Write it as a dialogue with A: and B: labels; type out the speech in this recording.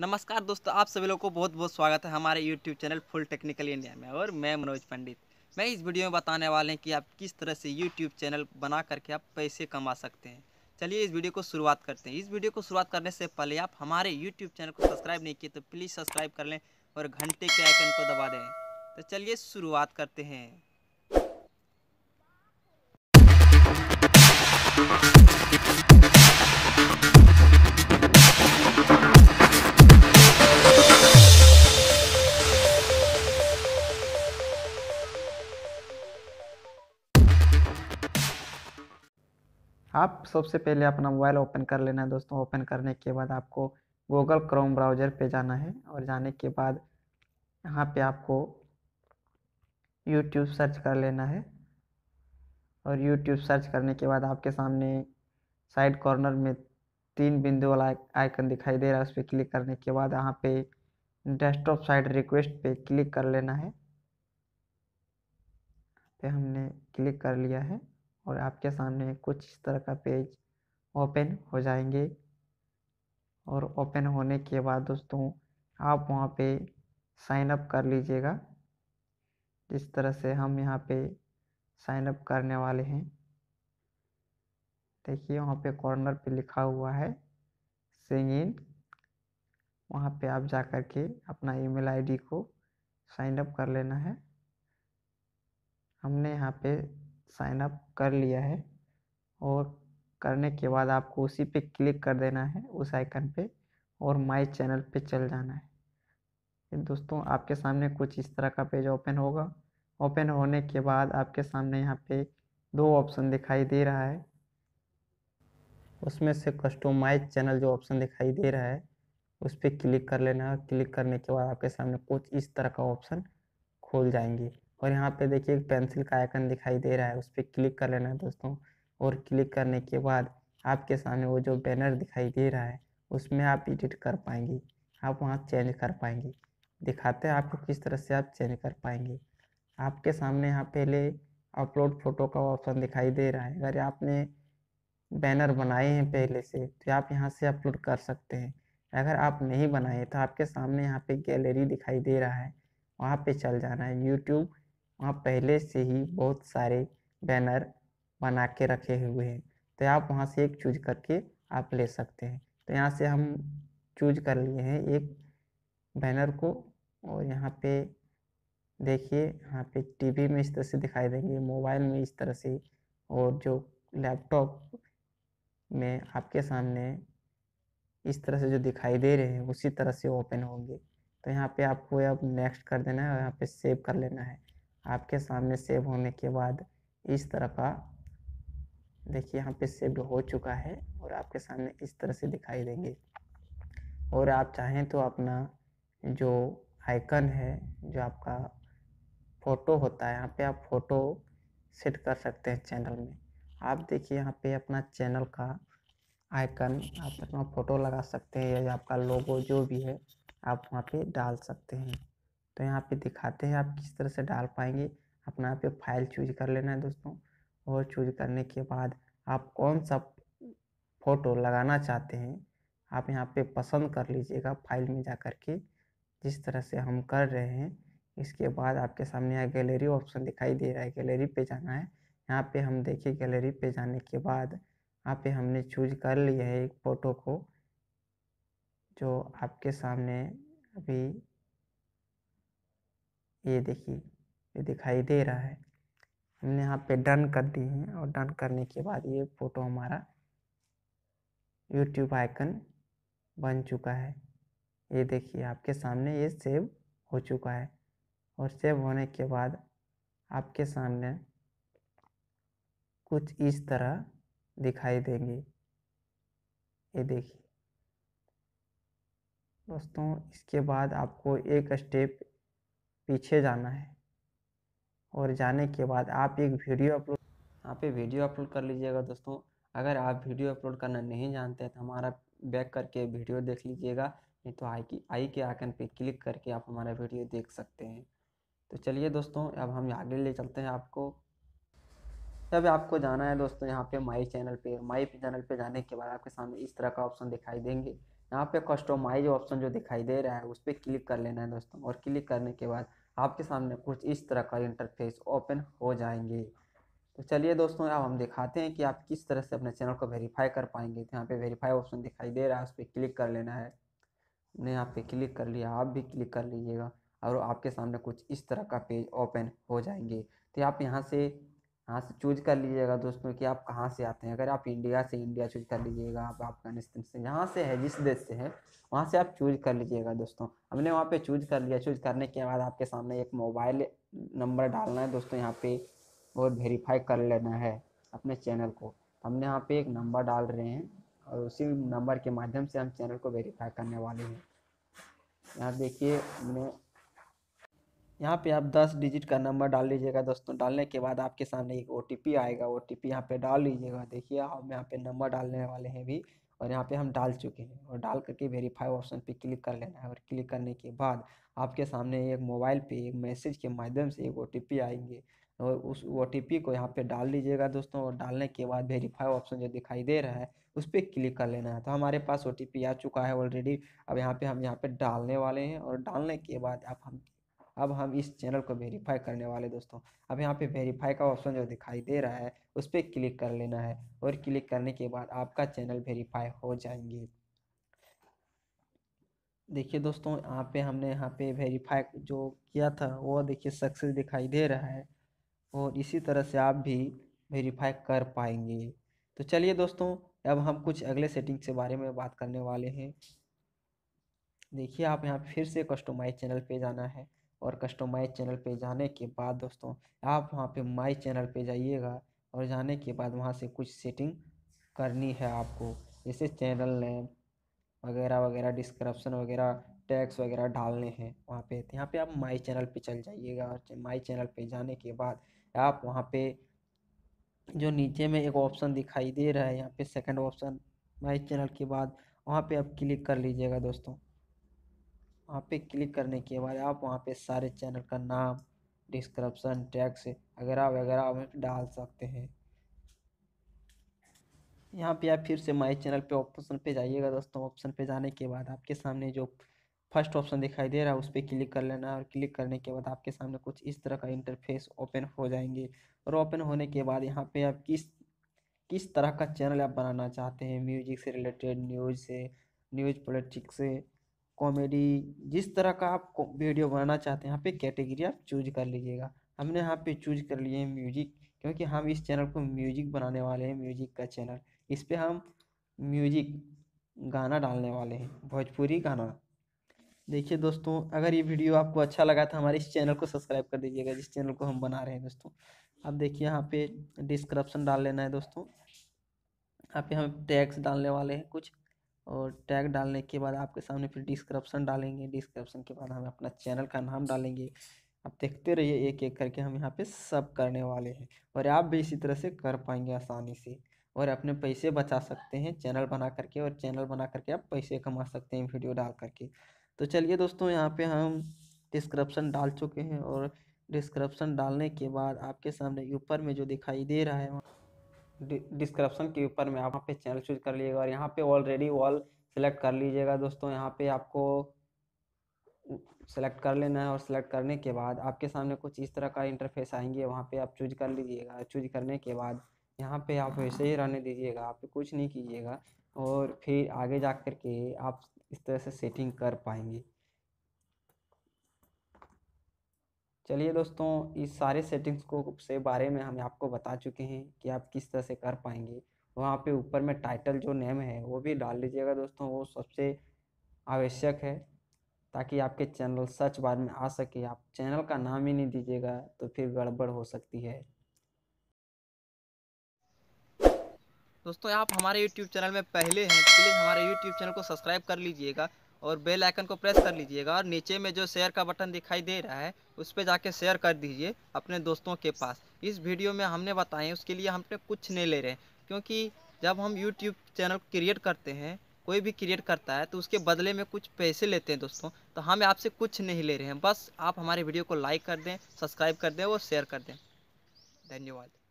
A: नमस्कार दोस्तों आप सभी लोग को बहुत बहुत स्वागत है हमारे YouTube channel Full Technical India में और मैं मनोज पंडित मैं इस वीडियो में बताने वाले हैं कि आप किस तरह से यूट्यूब चैनल बना करके आप पैसे कमा सकते हैं चलिए इस वीडियो को शुरुआत करते हैं इस वीडियो को शुरुआत करने से पहले आप हमारे यूट्यूब चैनल को सब्सक्राइब नहीं किए तो प्लीज़ सब्सक्राइब कर लें और घंटे के आइकन को दबा दें तो चलिए शुरुआत करते हैं आप सबसे पहले अपना मोबाइल ओपन कर लेना है दोस्तों ओपन करने के बाद आपको गूगल क्रोम ब्राउज़र पे जाना है और जाने के बाद यहाँ पे आपको यूट्यूब सर्च कर लेना है और यूट्यूब सर्च करने के बाद आपके सामने साइड कॉर्नर में तीन बिंदु वाला आइकन दिखाई दे रहा है उस पर क्लिक करने के बाद यहाँ पे डेस्कटॉप साइड रिक्वेस्ट पे क्लिक कर लेना है पे हमने क्लिक कर लिया है और आपके सामने कुछ इस तरह का पेज ओपन हो जाएंगे और ओपन होने के बाद दोस्तों आप वहाँ पे साइन अप कर लीजिएगा जिस तरह से हम यहाँ पे साइन अप करने वाले हैं देखिए वहाँ पे कॉर्नर पे लिखा हुआ है सिंग इन वहाँ पे आप जा कर के अपना ईमेल आईडी को साइन अप कर लेना है हमने यहाँ पे साइन अप कर लिया है और करने के बाद आपको उसी पे क्लिक कर देना है उस आइकन पे और माय चैनल पे चल जाना है दोस्तों आपके सामने कुछ इस तरह का पेज ओपन होगा ओपन होने के बाद आपके सामने यहाँ पे दो ऑप्शन दिखाई दे रहा है उसमें से कस्टोमाइज चैनल जो ऑप्शन दिखाई दे रहा है उस पर क्लिक कर लेना है क्लिक करने के बाद आपके सामने कुछ इस तरह का ऑप्शन खोल जाएंगे और यहाँ पे देखिए एक पेंसिल का आइकन दिखाई दे रहा है उस पर क्लिक कर लेना है दोस्तों और क्लिक करने के बाद आपके सामने वो जो बैनर दिखाई दे रहा है उसमें आप एडिट कर पाएंगे आप वहाँ चेंज कर पाएंगे दिखाते हैं आपको किस तरह से आप चेंज कर पाएंगे आपके सामने यहाँ पहले अपलोड फ़ोटो का ऑप्शन दिखाई दे रहा है अगर आपने बैनर बनाए हैं पहले से तो आप यहाँ से अपलोड कर सकते हैं अगर आप नहीं बनाए तो आपके सामने यहाँ पे गैलरी दिखाई दे रहा है वहाँ पे चल जाना है यूट्यूब वहाँ पहले से ही बहुत सारे बैनर बना के रखे हुए हैं तो आप वहाँ से एक चूज करके आप ले सकते हैं तो यहाँ से हम चूज कर लिए हैं एक बैनर को और यहाँ पे देखिए यहाँ पे टीवी में इस तरह से दिखाई देंगे मोबाइल में इस तरह से और जो लैपटॉप में आपके सामने इस तरह से जो दिखाई दे रहे हैं उसी तरह से ओपन होंगे तो यहाँ पे आपको अब नेक्स्ट कर देना है और यहाँ पे सेव कर लेना है आपके सामने सेव होने के बाद इस तरह का देखिए यहाँ पे सेव हो चुका है और आपके सामने इस तरह से दिखाई देंगे और आप चाहें तो अपना जो आइकन है जो आपका फ़ोटो होता है यहाँ पे आप फ़ोटो सेट कर सकते हैं चैनल में आप देखिए यहाँ पे अपना चैनल का आइकन आप अपना फ़ोटो लगा सकते हैं या आपका लोगो जो भी है आप वहाँ पे डाल सकते हैं तो यहाँ पे दिखाते हैं आप किस तरह से डाल पाएंगे अपना यहाँ पे फाइल चूज कर लेना है दोस्तों और चूज करने के बाद आप कौन सा फ़ोटो लगाना चाहते हैं आप यहाँ पे पसंद कर लीजिएगा फाइल में जा कर के जिस तरह से हम कर रहे हैं इसके बाद आपके सामने यहाँ गैलरी ऑप्शन दिखाई दे रहा है गैलरी पे जाना है यहाँ पे हम देखिए गैलरी पे जाने के बाद यहाँ पे हमने चूज कर लिया है एक फ़ोटो को जो आपके सामने अभी ये देखिए ये दिखाई दे रहा है हमने यहाँ पे डन कर दी है और डन करने के बाद ये फ़ोटो हमारा यूट्यूब आइकन बन चुका है ये देखिए आपके सामने ये सेव हो चुका है और सेव होने के बाद आपके सामने कुछ इस तरह दिखाई देंगे ये देखिए दोस्तों इसके बाद आपको एक स्टेप पीछे जाना है और जाने के बाद आप एक वीडियो अपलोड आप ये वीडियो अपलोड कर लीजिएगा दोस्तों अगर आप वीडियो अपलोड करना नहीं जानते हैं तो हमारा बैक करके वीडियो देख लीजिएगा नहीं तो आई की आई के आइकन पे क्लिक करके आप हमारा वीडियो देख सकते हैं तो चलिए दोस्तों अब हम आगे ले चलते हैं आपको तब आपको जाना है दोस्तों यहाँ पे माई चैनल पे माई चैनल पे जाने के बाद आपके सामने इस तरह का ऑप्शन दिखाई देंगे यहाँ पे कस्टमाइज ऑप्शन जो दिखाई दे रहा है उस पर क्लिक कर लेना है दोस्तों और क्लिक करने के बाद आपके सामने कुछ इस तरह का इंटरफेस ओपन हो जाएंगे तो चलिए दोस्तों अब हम दिखाते हैं कि आप किस तरह से अपने चैनल को वेरीफाई कर पाएंगे तो यहाँ पे वेरीफाई ऑप्शन दिखाई दे रहा है उस पर क्लिक कर लेना है मैंने यहाँ पे क्लिक कर लिया आप भी क्लिक कर लीजिएगा और आपके सामने कुछ इस तरह का पेज ओपन हो जाएंगे तो आप यहाँ से यहाँ से चूज कर लीजिएगा दोस्तों कि आप कहाँ से आते हैं अगर आप इंडिया से इंडिया चूज कर लीजिएगा आप अफगानिस्तान से जहाँ से है जिस देश से है वहाँ से आप चूज कर लीजिएगा दोस्तों हमने वहाँ पे चूज कर लिया चूज करने के बाद आपके सामने एक मोबाइल नंबर डालना है दोस्तों यहाँ पे और वेरीफाई कर लेना है अपने चैनल को हमने यहाँ पे एक नंबर डाल रहे हैं और उसी नंबर के माध्यम से हम चैनल को वेरीफाई करने वाले हैं यहाँ देखिए हमने यहाँ पे आप 10 डिजिट का नंबर डाल लीजिएगा दोस्तों डालने के बाद आपके सामने एक ओ आएगा ओ टी यहाँ पे डाल लीजिएगा देखिए हम यहाँ पे नंबर डालने वाले हैं भी और यहाँ पे हम डाल चुके हैं और डाल करके वेरीफाई ऑप्शन पे क्लिक कर लेना है और क्लिक करने के बाद आपके सामने एक मोबाइल पे एक मैसेज के माध्यम से एक ओ आएंगे और उस ओ को यहाँ पे डाल लीजिएगा दोस्तों और डालने के बाद वेरीफाई ऑप्शन जो दिखाई दे रहा है उस पर क्लिक कर लेना है तो हमारे पास ओ आ चुका है ऑलरेडी अब यहाँ पे हम यहाँ पे डालने वाले हैं और डालने के बाद आप हम अब हम इस चैनल को वेरीफाई करने वाले दोस्तों अब यहाँ पे वेरीफाई का ऑप्शन जो दिखाई दे रहा है उस पर क्लिक कर लेना है और क्लिक करने के बाद आपका चैनल वेरीफाई हो जाएंगे देखिए दोस्तों यहाँ पे हमने यहाँ पे वेरीफाई जो किया था वो देखिए सक्सेस दिखाई दे रहा है और इसी तरह से आप भी वेरीफाई कर पाएंगे तो चलिए दोस्तों अब हम कुछ अगले सेटिंग के से बारे में बात करने वाले हैं देखिए आप यहाँ फिर से कस्टमाइज चैनल पे जाना है और कस्टमाइज चैनल पे जाने के बाद दोस्तों आप वहाँ पे माई चैनल पे जाइएगा और जाने के बाद वहाँ से कुछ सेटिंग करनी है आपको जैसे चैनल नेम वगैरह वगैरह डिस्क्रिप्शन वगैरह टैक्स वगैरह डालने हैं वहाँ पे तो यहाँ पे आप माई चैनल पे चल जाइएगा और माई चैनल पे जाने के बाद आप वहाँ पे जो नीचे में एक ऑप्शन दिखाई दे रहा है यहाँ पे सेकंड ऑप्शन माई चैनल के बाद वहाँ पे आप क्लिक कर लीजिएगा दोस्तों वहाँ पे क्लिक करने के बाद आप वहाँ पे सारे चैनल का नाम डिस्क्रिप्शन टैक्स वगैरह वगैरह में डाल सकते हैं यहाँ पे आप फिर से माई चैनल पे ऑप्शन पे जाइएगा दोस्तों ऑप्शन पे जाने के बाद आपके सामने जो फर्स्ट ऑप्शन दिखाई दे रहा है उस पर क्लिक कर लेना और क्लिक करने के बाद आपके सामने कुछ इस तरह का इंटरफेस ओपन हो जाएंगे और ओपन होने के बाद यहाँ पे आप किस किस तरह का चैनल आप बनाना चाहते हैं म्यूजिक से रिलेटेड न्यूज़ से न्यूज़ पॉलिटिक्स से कॉमेडी जिस तरह का आप वीडियो बनाना चाहते हैं यहाँ पे कैटेगरी आप चूज कर लीजिएगा हमने यहाँ पे चूज कर लिए हैं म्यूजिक क्योंकि हम इस चैनल को म्यूजिक बनाने वाले हैं म्यूजिक का चैनल इस पर हम म्यूजिक गाना डालने वाले हैं भोजपुरी गाना देखिए दोस्तों अगर ये वीडियो आपको अच्छा लगा तो हमारे इस चैनल को सब्सक्राइब कर दीजिएगा जिस चैनल को हम बना रहे हैं दोस्तों अब देखिए यहाँ पे डिस्क्रिप्शन डाल लेना है दोस्तों यहाँ पे हम टैक्स डालने वाले हैं कुछ और टैग डालने के बाद आपके सामने फिर डिस्क्रप्शन डालेंगे डिस्क्रप्शन के बाद हम अपना चैनल का नाम डालेंगे आप देखते रहिए एक एक करके हम यहाँ पे सब करने वाले हैं और आप भी इसी तरह से कर पाएंगे आसानी से और अपने पैसे बचा सकते हैं चैनल बना करके और चैनल बना करके आप पैसे कमा सकते हैं वीडियो डाल करके तो चलिए दोस्तों यहाँ पे हम डिस्क्रप्शन डाल चुके हैं और डिस्क्रप्शन डालने के बाद आपके सामने ऊपर में जो दिखाई दे रहा है डिस्क्रिप्शन के ऊपर में आप वहाँ पे चैनल चूज कर लीजिएगा और यहाँ पे ऑलरेडी वॉल सेलेक्ट कर लीजिएगा दोस्तों यहाँ पे आपको सेलेक्ट कर लेना है और सेलेक्ट करने के बाद आपके सामने कुछ इस तरह का इंटरफेस आएंगे वहाँ पे आप चूज कर लीजिएगा चूज करने के बाद यहाँ पे आप वैसे ही रहने दीजिएगा आप कुछ नहीं कीजिएगा और फिर आगे जा कर के आप इस तरह से सेटिंग कर पाएंगे चलिए दोस्तों इस सारे सेटिंग्स को से बारे में हम आपको बता चुके हैं कि आप किस तरह से कर पाएंगे वहाँ पे ऊपर में टाइटल जो नेम है वो भी डाल लीजिएगा दोस्तों वो सबसे आवश्यक है ताकि आपके चैनल सर्च बार में आ सके आप चैनल का नाम ही नहीं दीजिएगा तो फिर गड़बड़ हो सकती है दोस्तों आप हमारे YouTube चैनल में पहले हैं प्लीज़ हमारे YouTube चैनल को सब्सक्राइब कर लीजिएगा और बेल आइकन को प्रेस कर लीजिएगा और नीचे में जो शेयर का बटन दिखाई दे रहा है उस पर जाके शेयर कर दीजिए अपने दोस्तों के पास इस वीडियो में हमने बताए उसके लिए हम कुछ नहीं ले रहे हैं क्योंकि जब हम यूट्यूब चैनल क्रिएट करते हैं कोई भी क्रिएट करता है तो उसके बदले में कुछ पैसे लेते हैं दोस्तों तो हम आपसे कुछ नहीं ले रहे हैं बस आप हमारे वीडियो को लाइक कर दें सब्सक्राइब कर दें और शेयर कर दें धन्यवाद